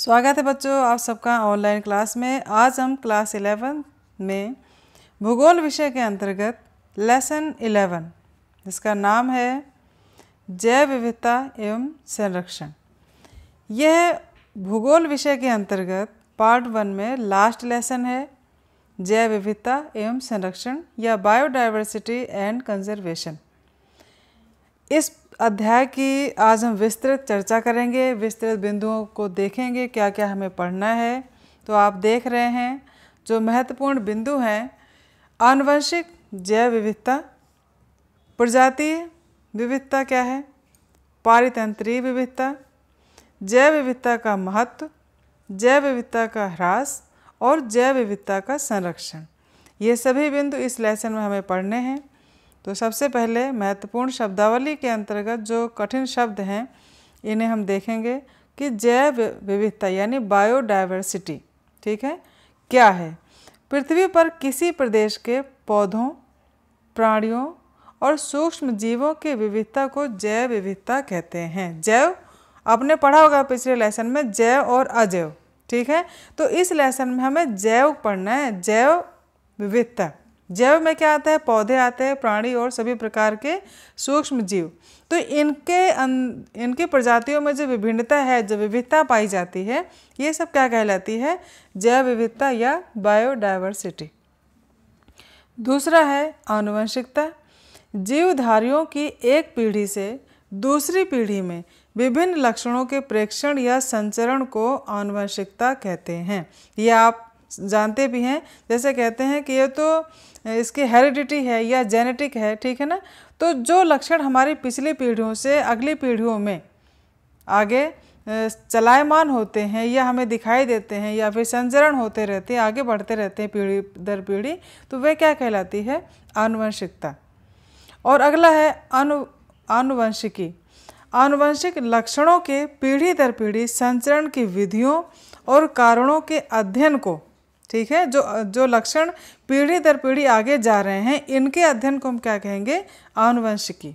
स्वागत है बच्चों आप सबका ऑनलाइन क्लास में आज हम क्लास इलेवन में भूगोल विषय के अंतर्गत लेसन इलेवन जिसका नाम है जैव विविधता एवं संरक्षण यह भूगोल विषय के अंतर्गत पार्ट वन में लास्ट लेसन है जैव विविधता एवं संरक्षण या बायोडायवर्सिटी एंड कंजर्वेशन इस अध्याय की आज हम विस्तृत चर्चा करेंगे विस्तृत बिंदुओं को देखेंगे क्या क्या हमें पढ़ना है तो आप देख रहे हैं जो महत्वपूर्ण बिंदु हैं आनुवंशिक जैव विविधता प्रजातीय विविधता क्या है पारितंत्रीय विविधता जैव विविधता का महत्व जैव विविधता का ह्रास और जैव विविधता का संरक्षण ये सभी बिंदु इस लेसन में हमें पढ़ने हैं तो सबसे पहले महत्वपूर्ण शब्दावली के अंतर्गत जो कठिन शब्द हैं इन्हें हम देखेंगे कि जैव विविधता यानी बायोडाइवर्सिटी ठीक है क्या है पृथ्वी पर किसी प्रदेश के पौधों प्राणियों और सूक्ष्म जीवों की विविधता को जैव विविधता कहते हैं जैव आपने पढ़ा होगा पिछले लेसन में जैव और अजैव ठीक है तो इस लेसन में हमें जैव पढ़ना है जैव विविधता जैव में क्या आता है पौधे आते हैं प्राणी और सभी प्रकार के सूक्ष्म जीव तो इनके अन, अं, इनके प्रजातियों में जो विभिन्नता है जो विविधता पाई जाती है ये सब क्या कहलाती है जैव विविधता या बायोडाइवर्सिटी दूसरा है आनुवंशिकता जीवधारियों की एक पीढ़ी से दूसरी पीढ़ी में विभिन्न लक्षणों के प्रेक्षण या संचरण को आनुवंशिकता कहते हैं यह आप जानते भी हैं जैसे कहते हैं कि ये तो इसकी हेरिडिटी है या जेनेटिक है ठीक है ना तो जो लक्षण हमारी पिछली पीढ़ियों से अगली पीढ़ियों में आगे चलायमान होते हैं या हमें दिखाई देते हैं या फिर संचरण होते रहते हैं आगे बढ़ते रहते हैं पीढ़ी दर पीढ़ी तो वह क्या कहलाती है आनुवंशिकता और अगला है अनु आनुवंशिकी आनुवंशिक लक्षणों के पीढ़ी दर पीढ़ी संचरण की विधियों और कारणों के अध्ययन को ठीक है जो जो लक्षण पीढ़ी दर पीढ़ी आगे जा रहे हैं इनके अध्ययन को हम क्या कहेंगे आनुवंशिकी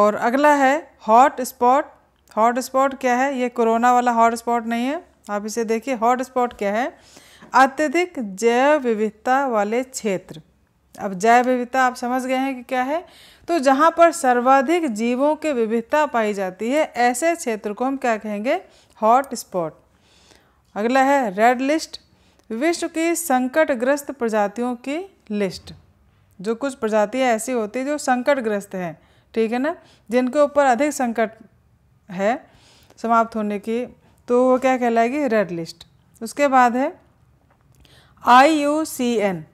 और अगला है हॉट स्पॉट हॉट स्पॉट क्या है ये कोरोना वाला हॉट स्पॉट नहीं है आप इसे देखिए हॉट स्पॉट क्या है अत्यधिक जैव विविधता वाले क्षेत्र अब जैव विविधता आप समझ गए हैं कि क्या है तो जहाँ पर सर्वाधिक जीवों की विविधता पाई जाती है ऐसे क्षेत्र को हम क्या कहेंगे हॉट स्पॉट अगला है रेड लिस्ट विश्व की संकटग्रस्त प्रजातियों की लिस्ट जो कुछ प्रजातियाँ ऐसी होती हैं जो संकटग्रस्त हैं ठीक है ना जिनके ऊपर अधिक संकट है समाप्त होने की तो वो क्या कहलाएगी रेड लिस्ट उसके बाद है आई यू सी एन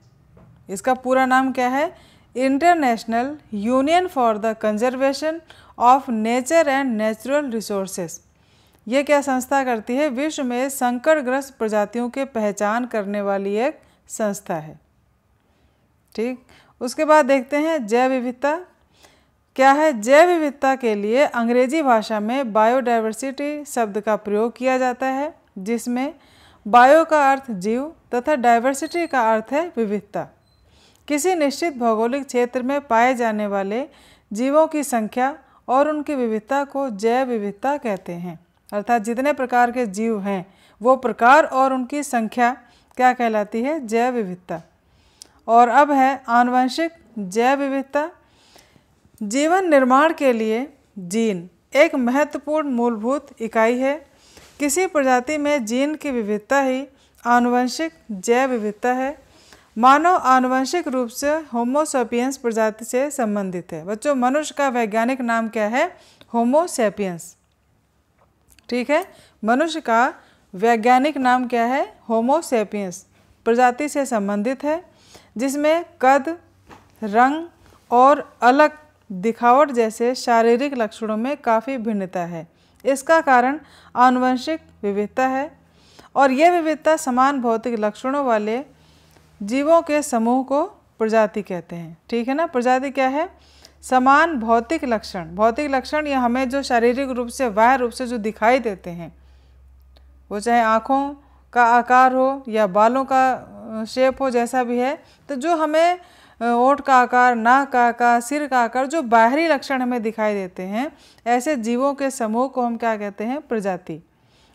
इसका पूरा नाम क्या है International Union for the Conservation of Nature and Natural Resources ये क्या संस्था करती है विश्व में संकटग्रस्त प्रजातियों के पहचान करने वाली एक संस्था है ठीक उसके बाद देखते हैं जैव विविधता क्या है जैव विविधता के लिए अंग्रेजी भाषा में बायोडाइवर्सिटी शब्द का प्रयोग किया जाता है जिसमें बायो का अर्थ जीव तथा डाइवर्सिटी का अर्थ है विविधता किसी निश्चित भौगोलिक क्षेत्र में पाए जाने वाले जीवों की संख्या और उनकी विविधता को जैव विविधता कहते हैं अर्थात जितने प्रकार के जीव हैं वो प्रकार और उनकी संख्या क्या कहलाती है जैव विविधता और अब है आनुवंशिक जैव विविधता जीवन निर्माण के लिए जीन एक महत्वपूर्ण मूलभूत इकाई है किसी प्रजाति में जीन की विविधता ही आनुवंशिक जैव विविधता है मानव आनुवंशिक रूप से होमोसेपियंस प्रजाति से संबंधित है बच्चों मनुष्य का वैज्ञानिक नाम क्या है होमोसेपियंस ठीक है मनुष्य का वैज्ञानिक नाम क्या है होमोसेपियंस प्रजाति से संबंधित है जिसमें कद रंग और अलग दिखावट जैसे शारीरिक लक्षणों में काफ़ी भिन्नता है इसका कारण आनुवंशिक विविधता है और यह विविधता समान भौतिक लक्षणों वाले जीवों के समूह को प्रजाति कहते हैं ठीक है ना प्रजाति क्या है समान भौतिक लक्षण भौतिक लक्षण या हमें जो शारीरिक रूप से वाह रूप से जो दिखाई देते हैं वो चाहे आँखों का आकार हो या बालों का शेप हो जैसा भी है तो जो हमें ओठ का आकार नाक का आकार सिर का आकार जो बाहरी लक्षण हमें दिखाई देते हैं ऐसे जीवों के समूह को हम क्या कहते हैं प्रजाति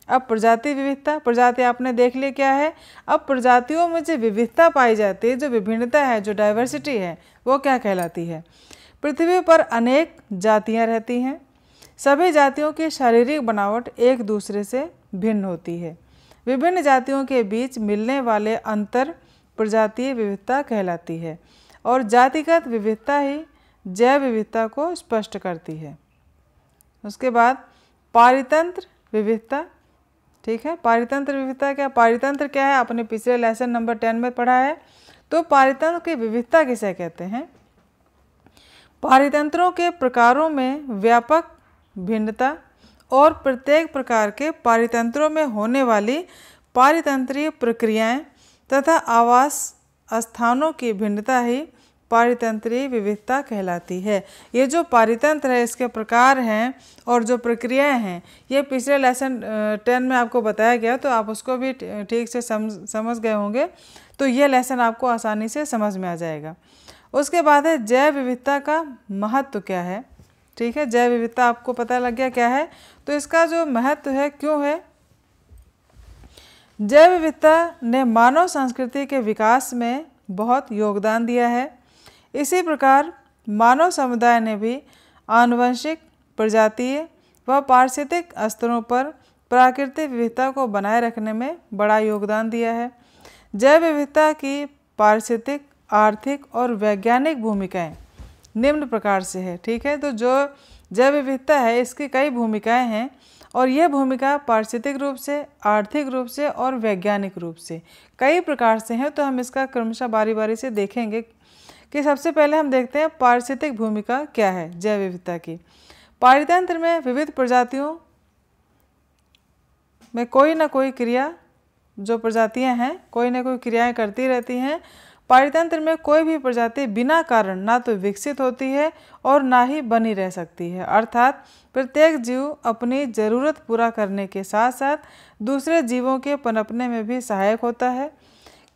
अब प्रजाति विविधता प्रजाति आपने देख ली क्या है अब प्रजातियों में जो विविधता पाई जाती है जो विभिन्नता है जो डाइवर्सिटी है वो क्या कहलाती है पृथ्वी पर अनेक जातियाँ रहती हैं सभी जातियों की शारीरिक बनावट एक दूसरे से भिन्न होती है विभिन्न जातियों के बीच मिलने वाले अंतर प्रजातीय विविधता कहलाती है और जातिगत विविधता ही जैव विविधता को स्पष्ट करती है उसके बाद पारितंत्र विविधता ठीक है पारितंत्र विविधता क्या पारितंत्र क्या है आपने पिछले लेसन नंबर टेन में पढ़ा है तो पारितंत्र की विविधता किसे कहते हैं पारितंत्रों के प्रकारों में व्यापक भिन्नता और प्रत्येक प्रकार के पारितंत्रों में होने वाली पारितंत्रीय प्रक्रियाएं तथा आवास स्थानों की भिन्नता ही पारितंत्रीय विविधता कहलाती है ये जो पारितंत्र है इसके प्रकार हैं और जो प्रक्रियाएं हैं ये पिछले लेसन टेन में आपको बताया गया तो आप उसको भी ठीक से समझ समझ गए होंगे तो ये लेसन आपको आसानी से समझ में आ जाएगा उसके बाद है जैव विविधता का महत्व क्या है ठीक है जैव विविधता आपको पता लग गया क्या है तो इसका जो महत्व है क्यों है जैव विविधता ने मानव संस्कृति के विकास में बहुत योगदान दिया है इसी प्रकार मानव समुदाय ने भी आनुवंशिक प्रजातीय व पारिस्थितिक स्तरों पर प्राकृतिक विविधता को बनाए रखने में बड़ा योगदान दिया है जैव विविधता की पारिस्थितिक आर्थिक और वैज्ञानिक भूमिकाएं निम्न प्रकार से है ठीक है तो जो जैव विविधता है इसकी कई भूमिकाएं हैं और यह भूमिका पारिस्थितिक रूप से आर्थिक रूप से और वैज्ञानिक रूप से कई प्रकार से हैं तो हम इसका क्रमशः बारी बारी से देखेंगे कि सबसे पहले हम देखते हैं पारिस्थितिक भूमिका क्या है जैव विविधता की पारितंत्र में विविध प्रजातियों में कोई ना कोई क्रिया जो प्रजातियां हैं कोई ना कोई क्रियाएं करती रहती हैं पारितंत्र में कोई भी प्रजाति बिना कारण ना तो विकसित होती है और ना ही बनी रह सकती है अर्थात प्रत्येक जीव अपनी ज़रूरत पूरा करने के साथ साथ दूसरे जीवों के पनपने में भी सहायक होता है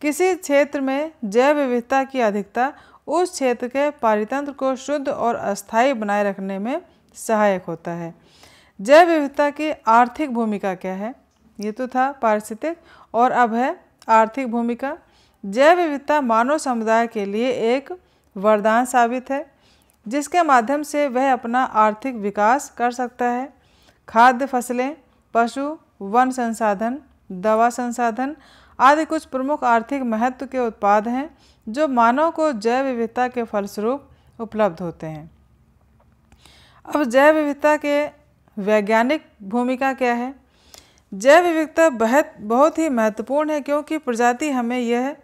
किसी क्षेत्र में जैव विविधता की अधिकता उस क्षेत्र के पारितंत्र को शुद्ध और अस्थायी बनाए रखने में सहायक होता है जैव विविधता की आर्थिक भूमिका क्या है ये तो था पारिस्थितिक और अब है आर्थिक भूमिका जैव विविधता मानव समुदाय के लिए एक वरदान साबित है जिसके माध्यम से वह अपना आर्थिक विकास कर सकता है खाद्य फसलें पशु वन संसाधन दवा संसाधन आदि कुछ प्रमुख आर्थिक महत्व के उत्पाद हैं जो मानव को जैव विविधता के फलस्वरूप उपलब्ध होते हैं अब जैव विविधता के वैज्ञानिक भूमिका क्या है जैव विविधता बहुत बहुत ही महत्वपूर्ण है क्योंकि प्रजाति हमें यह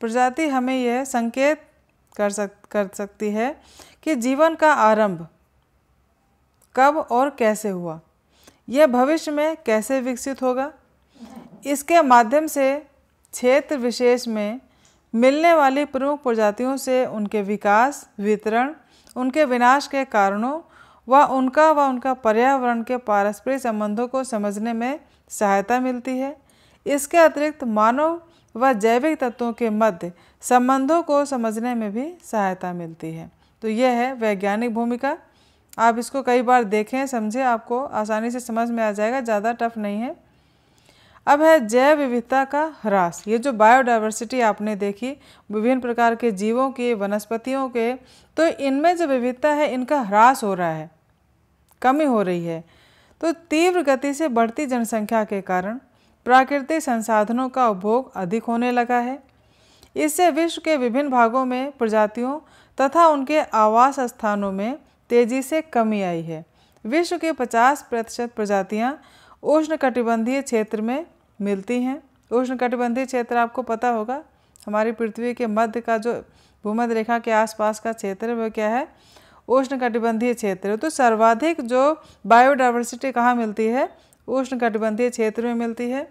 प्रजाति हमें यह संकेत कर सक कर सकती है कि जीवन का आरंभ कब और कैसे हुआ यह भविष्य में कैसे विकसित होगा इसके माध्यम से क्षेत्र विशेष में मिलने वाली प्रमुख प्रजातियों से उनके विकास वितरण उनके विनाश के कारणों व उनका व उनका पर्यावरण के पारस्परिक संबंधों को समझने में सहायता मिलती है इसके अतिरिक्त मानव व जैविक तत्वों के मध्य संबंधों को समझने में भी सहायता मिलती है तो यह है वैज्ञानिक भूमिका आप इसको कई बार देखें समझें आपको आसानी से समझ में आ जाएगा ज़्यादा टफ नहीं है अब है जैव विविधता का ह्रास ये जो बायोडाइवर्सिटी आपने देखी विभिन्न प्रकार के जीवों के वनस्पतियों के तो इनमें जो विविधता है इनका ह्रास हो रहा है कमी हो रही है तो तीव्र गति से बढ़ती जनसंख्या के कारण प्राकृतिक संसाधनों का उपभोग अधिक होने लगा है इससे विश्व के विभिन्न भागों में प्रजातियों तथा उनके आवास स्थानों में तेजी से कमी आई है विश्व के 50 प्रतिशत प्रजातियाँ उष्णकटिबंधीय क्षेत्र में मिलती हैं उष्णकटिबंधीय क्षेत्र आपको पता होगा हमारी पृथ्वी के मध्य का जो भूमध्य रेखा के आसपास का क्षेत्र है वह क्या है उष्णकटिबंधीय क्षेत्र तो सर्वाधिक जो बायोडाइवर्सिटी कहाँ मिलती है उष्णकटिबंधीय क्षेत्र में मिलती है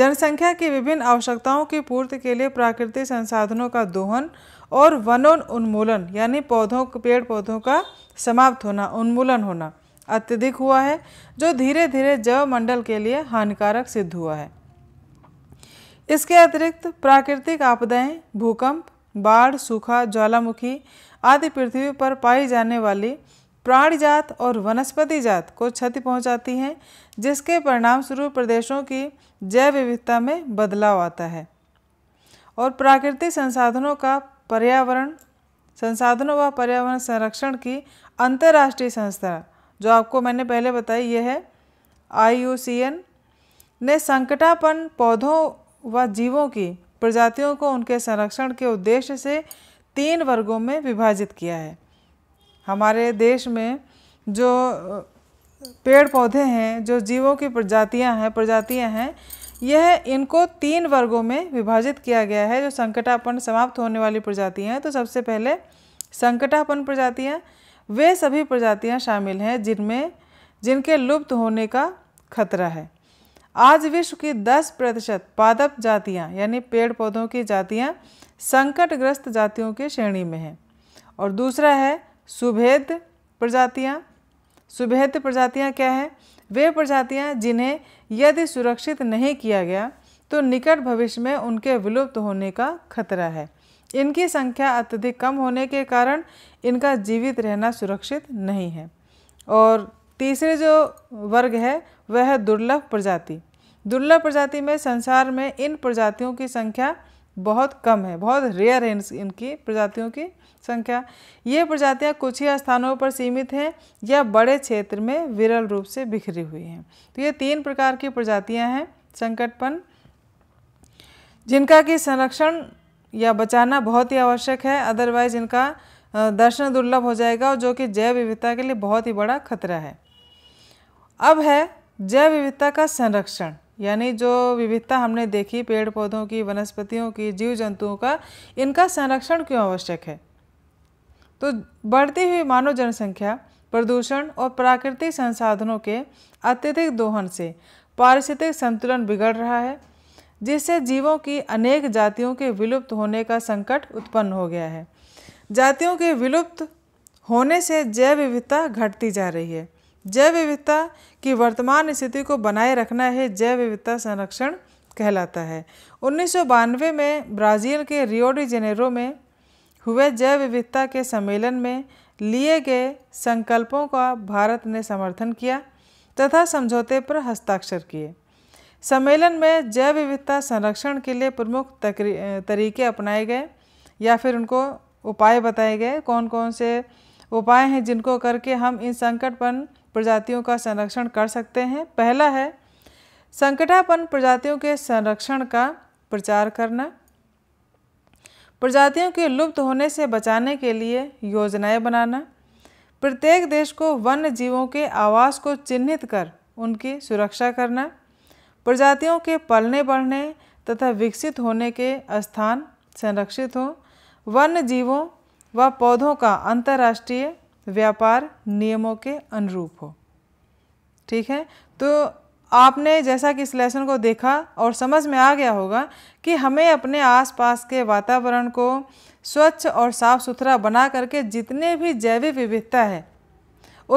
जनसंख्या की विभिन्न आवश्यकताओं की पूर्ति के लिए प्राकृतिक संसाधनों का दोहन और वनोन उन्मूलन यानी पौधों पेड़ पौधों का समाप्त होना उन्मूलन होना अत्यधिक हुआ है जो धीरे धीरे जैव मंडल के लिए हानिकारक सिद्ध हुआ है इसके अतिरिक्त प्राकृतिक आपदाएं, भूकंप बाढ़ सूखा ज्वालामुखी आदि पृथ्वी पर पाई जाने वाली प्राण जात और वनस्पति जात को क्षति पहुंचाती हैं जिसके परिणाम स्वरूप प्रदेशों की जैव विविधता में बदलाव आता है और प्राकृतिक संसाधनों का पर्यावरण संसाधनों व पर्यावरण संरक्षण की अंतर्राष्ट्रीय संस्था जो आपको मैंने पहले बताई यह है आई ने संकटापन पौधों व जीवों की प्रजातियों को उनके संरक्षण के उद्देश्य से तीन वर्गों में विभाजित किया है हमारे देश में जो पेड़ पौधे हैं जो जीवों की प्रजातियां हैं प्रजातियां हैं यह इनको तीन वर्गों में विभाजित किया गया है जो संकटापन समाप्त होने वाली प्रजातियां हैं तो सबसे पहले संकटापन प्रजातियां वे सभी प्रजातियां शामिल हैं जिनमें जिनके लुप्त होने का खतरा है आज विश्व की 10 प्रतिशत पादप जातियाँ यानी पेड़ पौधों की जातियाँ संकटग्रस्त जातियों की श्रेणी में हैं और दूसरा है सुभेद प्रजातियाँ सुभेद प्रजातियाँ क्या है वे प्रजातियाँ जिन्हें यदि सुरक्षित नहीं किया गया तो निकट भविष्य में उनके विलुप्त होने का खतरा है इनकी संख्या अत्यधिक कम होने के कारण इनका जीवित रहना सुरक्षित नहीं है और तीसरे जो वर्ग है वह है दुर्लभ प्रजाति दुर्लभ प्रजाति में संसार में इन प्रजातियों की संख्या बहुत कम है बहुत रेयर है इनकी प्रजातियों की संख्या ये प्रजातियाँ कुछ ही स्थानों पर सीमित हैं या बड़े क्षेत्र में विरल रूप से बिखरी हुई हैं तो ये तीन प्रकार की प्रजातियाँ हैं संकटपन जिनका कि संरक्षण या बचाना बहुत ही आवश्यक है अदरवाइज इनका दर्शन दुर्लभ हो जाएगा और जो कि जैव विविधता के लिए बहुत ही बड़ा खतरा है अब है जैव विविधता का संरक्षण यानी जो विविधता हमने देखी पेड़ पौधों की वनस्पतियों की जीव जंतुओं का इनका संरक्षण क्यों आवश्यक है तो बढ़ती हुई मानव जनसंख्या प्रदूषण और प्राकृतिक संसाधनों के अत्यधिक दोहन से पारिस्थितिक संतुलन बिगड़ रहा है जिससे जीवों की अनेक जातियों के विलुप्त होने का संकट उत्पन्न हो गया है जातियों के विलुप्त होने से जैव विविधता घटती जा रही है जैव विविधता की वर्तमान स्थिति को बनाए रखना है जैव विविधता संरक्षण कहलाता है उन्नीस में ब्राज़ील के रियोडी जेनेरो में हुए जैव विविधता के सम्मेलन में लिए गए संकल्पों का भारत ने समर्थन किया तथा समझौते पर हस्ताक्षर किए सम्मेलन में जैव विविधता संरक्षण के लिए प्रमुख तरीके अपनाए गए या फिर उनको उपाय बताए गए कौन कौन से उपाय हैं जिनको करके हम इन संकटपन प्रजातियों का संरक्षण कर सकते हैं पहला है संकटापन प्रजातियों के संरक्षण का प्रचार करना प्रजातियों के लुप्त होने से बचाने के लिए योजनाएं बनाना प्रत्येक देश को वन्य जीवों के आवास को चिन्हित कर उनकी सुरक्षा करना प्रजातियों के पलने बढ़ने तथा विकसित होने के स्थान संरक्षित हों वन्य जीवों व पौधों का अंतर्राष्ट्रीय व्यापार नियमों के अनुरूप हो ठीक है तो आपने जैसा कि इस लेसन को देखा और समझ में आ गया होगा कि हमें अपने आसपास के वातावरण को स्वच्छ और साफ सुथरा बना करके जितने भी जैविक विविधता है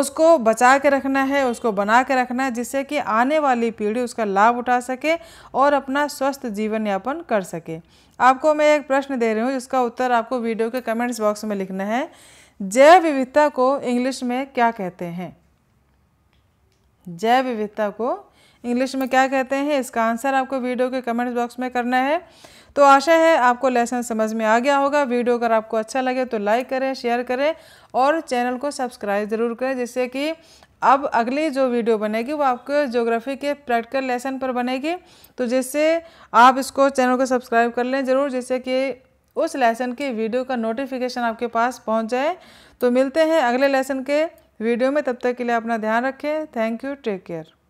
उसको बचा के रखना है उसको बना के रखना है जिससे कि आने वाली पीढ़ी उसका लाभ उठा सके और अपना स्वस्थ जीवन यापन कर सके आपको मैं एक प्रश्न दे रही हूँ जिसका उत्तर आपको वीडियो के कमेंट्स बॉक्स में लिखना है जैव विविधता को इंग्लिश में क्या कहते हैं जैव विविधता को इंग्लिश में क्या कहते हैं इसका आंसर आपको वीडियो के कमेंट बॉक्स में करना है तो आशा है आपको लेसन समझ में आ गया होगा वीडियो अगर आपको अच्छा लगे तो लाइक करें शेयर करें और चैनल को सब्सक्राइब ज़रूर करें जिससे कि अब अगली जो वीडियो बनेगी वो आपके ज्योग्राफी के प्रैक्टिकल लेसन पर बनेगी तो जिससे आप इसको चैनल को सब्सक्राइब कर लें ज़रूर जिससे कि उस लेसन के वीडियो का नोटिफिकेशन आपके पास पहुंच जाए तो मिलते हैं अगले लेसन के वीडियो में तब तक के लिए अपना ध्यान रखें थैंक यू टेक केयर